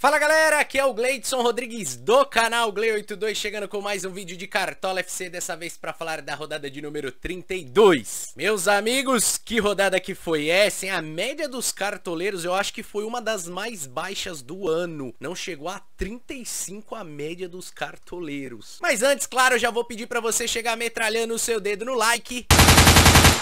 Fala galera, aqui é o Gleidson Rodrigues do canal gle 82 chegando com mais um vídeo de Cartola FC, dessa vez para falar da rodada de número 32. Meus amigos, que rodada que foi essa, hein? A média dos cartoleiros eu acho que foi uma das mais baixas do ano, não chegou a 35 a média dos cartoleiros. Mas antes, claro, já vou pedir para você chegar metralhando o seu dedo no like...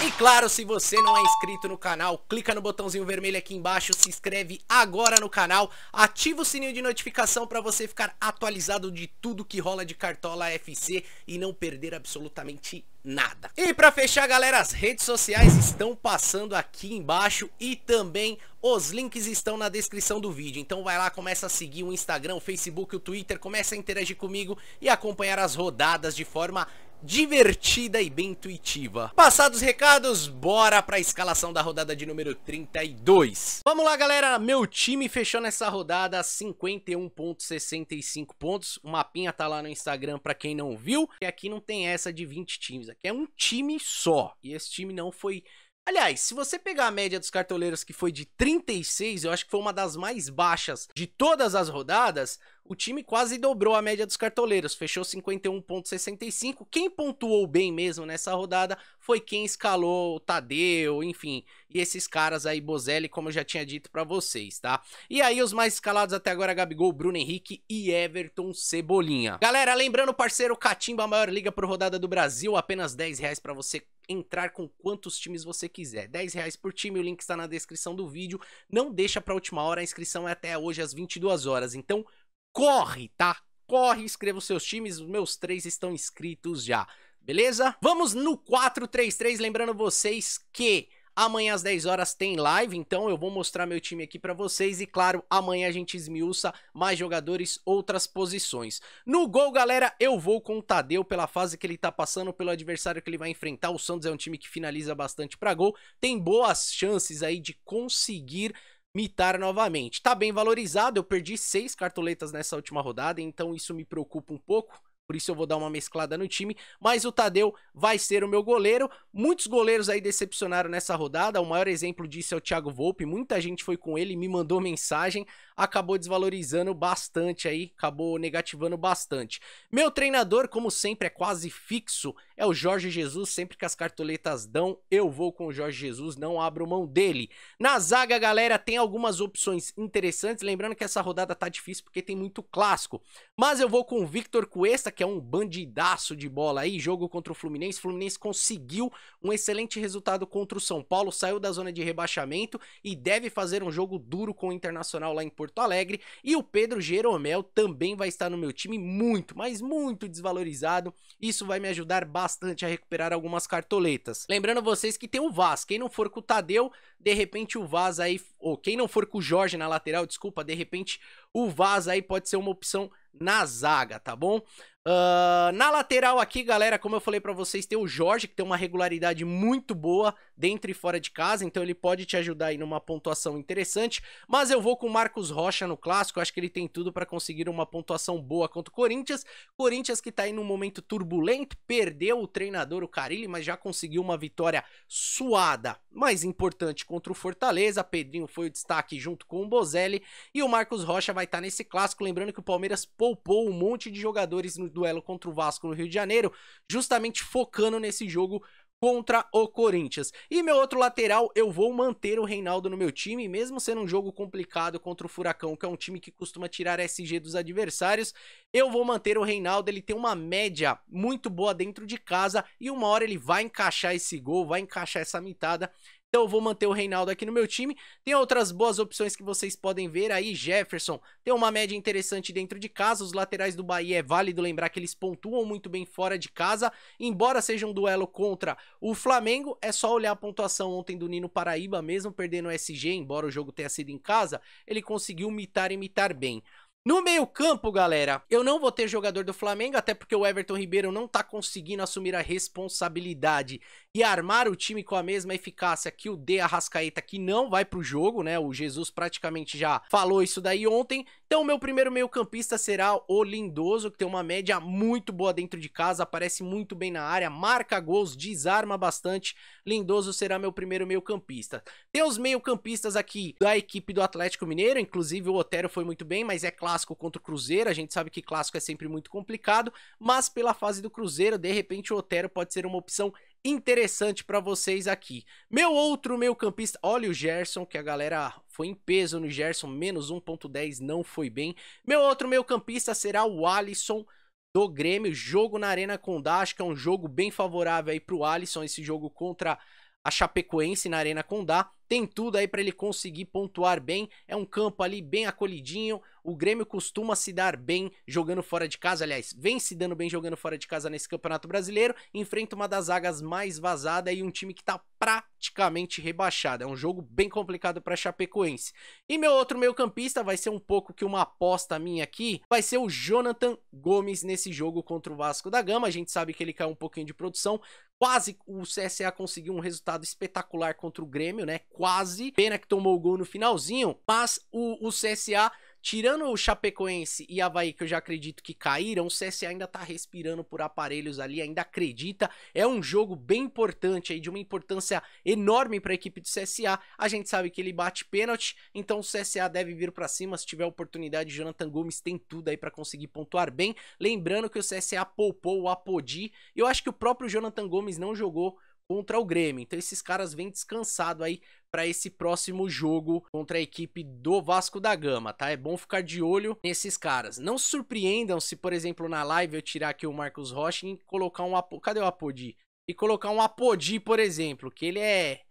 E claro, se você não é inscrito no canal, clica no botãozinho vermelho aqui embaixo, se inscreve agora no canal, ativa o sininho de notificação para você ficar atualizado de tudo que rola de Cartola FC e não perder absolutamente nada. E para fechar, galera, as redes sociais estão passando aqui embaixo e também os links estão na descrição do vídeo. Então vai lá, começa a seguir o Instagram, o Facebook, o Twitter, começa a interagir comigo e acompanhar as rodadas de forma divertida e bem intuitiva. Passados recados, bora pra escalação da rodada de número 32. Vamos lá, galera. Meu time fechou nessa rodada 51.65 pontos. O mapinha tá lá no Instagram pra quem não viu. E aqui não tem essa de 20 times. Aqui é um time só. E esse time não foi Aliás, se você pegar a média dos cartoleiros que foi de 36, eu acho que foi uma das mais baixas de todas as rodadas, o time quase dobrou a média dos cartoleiros, fechou 51,65. Quem pontuou bem mesmo nessa rodada foi quem escalou o Tadeu, enfim, e esses caras aí, Bozelli, como eu já tinha dito para vocês, tá? E aí, os mais escalados até agora, Gabigol, Bruno Henrique e Everton Cebolinha. Galera, lembrando, parceiro, Catimba, a maior liga por rodada do Brasil, apenas 10 reais pra você entrar com quantos times você quiser. 10 reais por time, o link está na descrição do vídeo. Não deixa pra última hora, a inscrição é até hoje às 22 horas, então corre, tá? Corre, escreva os seus times, os meus três estão inscritos já, beleza? Vamos no 433, lembrando vocês que amanhã às 10 horas tem live, então eu vou mostrar meu time aqui para vocês e claro, amanhã a gente esmiuça mais jogadores, outras posições. No gol, galera, eu vou com o Tadeu pela fase que ele tá passando, pelo adversário que ele vai enfrentar. O Santos é um time que finaliza bastante para gol, tem boas chances aí de conseguir mitar novamente. Tá bem valorizado, eu perdi seis cartoletas nessa última rodada, então isso me preocupa um pouco. Por isso eu vou dar uma mesclada no time, mas o Tadeu vai ser o meu goleiro. Muitos goleiros aí decepcionaram nessa rodada. O maior exemplo disso é o Thiago Volpe. Muita gente foi com ele, me mandou mensagem, acabou desvalorizando bastante aí, acabou negativando bastante. Meu treinador, como sempre, é quase fixo, é o Jorge Jesus. Sempre que as cartoletas dão, eu vou com o Jorge Jesus, não abro mão dele. Na zaga, galera, tem algumas opções interessantes. Lembrando que essa rodada tá difícil porque tem muito clássico. Mas eu vou com o Victor Cuesta, que é um bandidaço de bola aí, jogo contra o Fluminense. O Fluminense conseguiu um excelente resultado contra o São Paulo, saiu da zona de rebaixamento e deve fazer um jogo duro com o Internacional lá em Porto Alegre. E o Pedro Jeromel também vai estar no meu time, muito, mas muito desvalorizado. Isso vai me ajudar bastante a recuperar algumas cartoletas. Lembrando vocês que tem o Vaz, quem não for com o Tadeu, de repente o Vaz aí, ou quem não for com o Jorge na lateral, desculpa, de repente o Vaz aí pode ser uma opção na zaga, tá bom? Uh, na lateral aqui, galera, como eu falei para vocês, tem o Jorge, que tem uma regularidade muito boa dentro e fora de casa, então ele pode te ajudar aí numa pontuação interessante, mas eu vou com o Marcos Rocha no clássico, acho que ele tem tudo para conseguir uma pontuação boa contra o Corinthians. Corinthians que tá aí num momento turbulento, perdeu o treinador, o Carilli, mas já conseguiu uma vitória suada, mais importante contra o Fortaleza. Pedrinho foi o destaque junto com o Bozelli e o Marcos Rocha vai estar tá nesse clássico, lembrando que o Palmeiras poupou um monte de jogadores no duelo contra o Vasco no Rio de Janeiro, justamente focando nesse jogo contra o Corinthians. E meu outro lateral, eu vou manter o Reinaldo no meu time, mesmo sendo um jogo complicado contra o Furacão, que é um time que costuma tirar SG dos adversários, eu vou manter o Reinaldo, ele tem uma média muito boa dentro de casa e uma hora ele vai encaixar esse gol, vai encaixar essa mitada então eu vou manter o Reinaldo aqui no meu time. Tem outras boas opções que vocês podem ver aí. Jefferson tem uma média interessante dentro de casa. Os laterais do Bahia é válido lembrar que eles pontuam muito bem fora de casa. Embora seja um duelo contra o Flamengo, é só olhar a pontuação ontem do Nino Paraíba, mesmo perdendo o SG, embora o jogo tenha sido em casa, ele conseguiu mitar e mitar bem. No meio-campo, galera, eu não vou ter jogador do Flamengo, até porque o Everton Ribeiro não tá conseguindo assumir a responsabilidade e armar o time com a mesma eficácia que o De Arrascaeta, que não vai pro jogo, né? O Jesus praticamente já falou isso daí ontem. Então, meu primeiro meio-campista será o Lindoso, que tem uma média muito boa dentro de casa, aparece muito bem na área, marca gols, desarma bastante. Lindoso será meu primeiro meio-campista. Tem os meio-campistas aqui da equipe do Atlético Mineiro, inclusive o Otero foi muito bem, mas é clássico contra o Cruzeiro. A gente sabe que clássico é sempre muito complicado, mas pela fase do Cruzeiro, de repente o Otero pode ser uma opção interessante para vocês aqui. Meu outro meio-campista, olha o Gerson, que a galera foi em peso no Gerson, menos 1.10 não foi bem. Meu outro meio-campista será o Alisson do Grêmio, jogo na Arena Condá, acho que é um jogo bem favorável aí pro Alisson, esse jogo contra a Chapecoense na Arena Condá tem tudo aí para ele conseguir pontuar bem. É um campo ali bem acolhidinho. O Grêmio costuma se dar bem jogando fora de casa, aliás, vem se dando bem jogando fora de casa nesse Campeonato Brasileiro. Enfrenta uma das zagas mais vazada e um time que tá praticamente rebaixado. É um jogo bem complicado para Chapecoense. E meu outro meio-campista vai ser um pouco que uma aposta minha aqui, vai ser o Jonathan Gomes nesse jogo contra o Vasco da Gama. A gente sabe que ele caiu um pouquinho de produção. Quase o CSA conseguiu um resultado espetacular contra o Grêmio, né? quase. Pena que tomou o gol no finalzinho, mas o, o CSA Tirando o Chapecoense e Havaí, que eu já acredito que caíram, o CSA ainda tá respirando por aparelhos ali, ainda acredita. É um jogo bem importante aí, de uma importância enorme para a equipe do CSA. A gente sabe que ele bate pênalti, então o CSA deve vir para cima. Se tiver oportunidade, Jonathan Gomes tem tudo aí para conseguir pontuar bem. Lembrando que o CSA poupou o Apodi. Eu acho que o próprio Jonathan Gomes não jogou contra o Grêmio. Então esses caras vêm descansado aí para esse próximo jogo contra a equipe do Vasco da Gama, tá? É bom ficar de olho nesses caras. Não se surpreendam se, por exemplo, na live eu tirar aqui o Marcos Rocha e colocar um Apo... cadê o Apodi? E colocar um Apodi, por exemplo, que ele é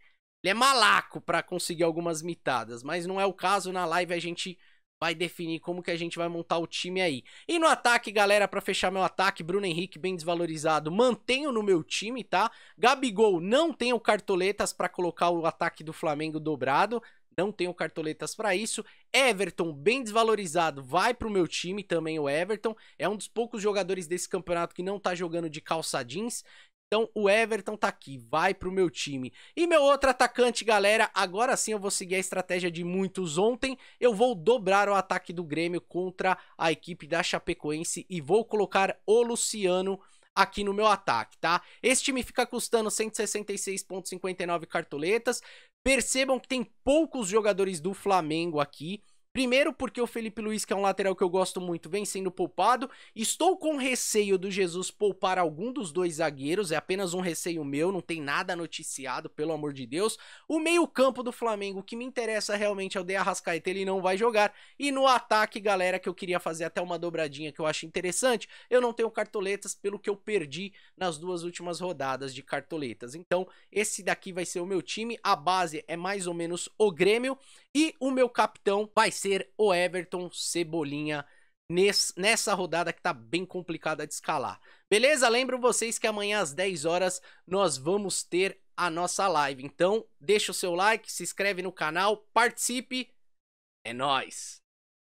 ele é malaco para conseguir algumas mitadas, mas não é o caso na live a gente vai definir como que a gente vai montar o time aí. E no ataque, galera, para fechar meu ataque, Bruno Henrique bem desvalorizado, mantenho no meu time, tá? Gabigol, não tenho cartoletas para colocar o ataque do Flamengo dobrado, não tenho cartoletas para isso. Everton, bem desvalorizado, vai pro meu time também o Everton. É um dos poucos jogadores desse campeonato que não tá jogando de calça jeans. Então o Everton tá aqui, vai pro meu time. E meu outro atacante, galera, agora sim eu vou seguir a estratégia de muitos ontem. Eu vou dobrar o ataque do Grêmio contra a equipe da Chapecoense e vou colocar o Luciano aqui no meu ataque, tá? Esse time fica custando 166.59 cartoletas. Percebam que tem poucos jogadores do Flamengo aqui. Primeiro, porque o Felipe Luiz, que é um lateral que eu gosto muito, vem sendo poupado. Estou com receio do Jesus poupar algum dos dois zagueiros, é apenas um receio meu, não tem nada noticiado, pelo amor de Deus. O meio-campo do Flamengo, que me interessa realmente é o De Arrascaeta, ele não vai jogar. E no ataque, galera, que eu queria fazer até uma dobradinha que eu acho interessante, eu não tenho cartoletas pelo que eu perdi nas duas últimas rodadas de cartoletas. Então, esse daqui vai ser o meu time, a base é mais ou menos o Grêmio e o meu capitão vai ser ser o Everton Cebolinha nesse, nessa rodada que tá bem complicada de escalar. Beleza? Lembro vocês que amanhã às 10 horas nós vamos ter a nossa live. Então, deixa o seu like, se inscreve no canal, participe. É nós.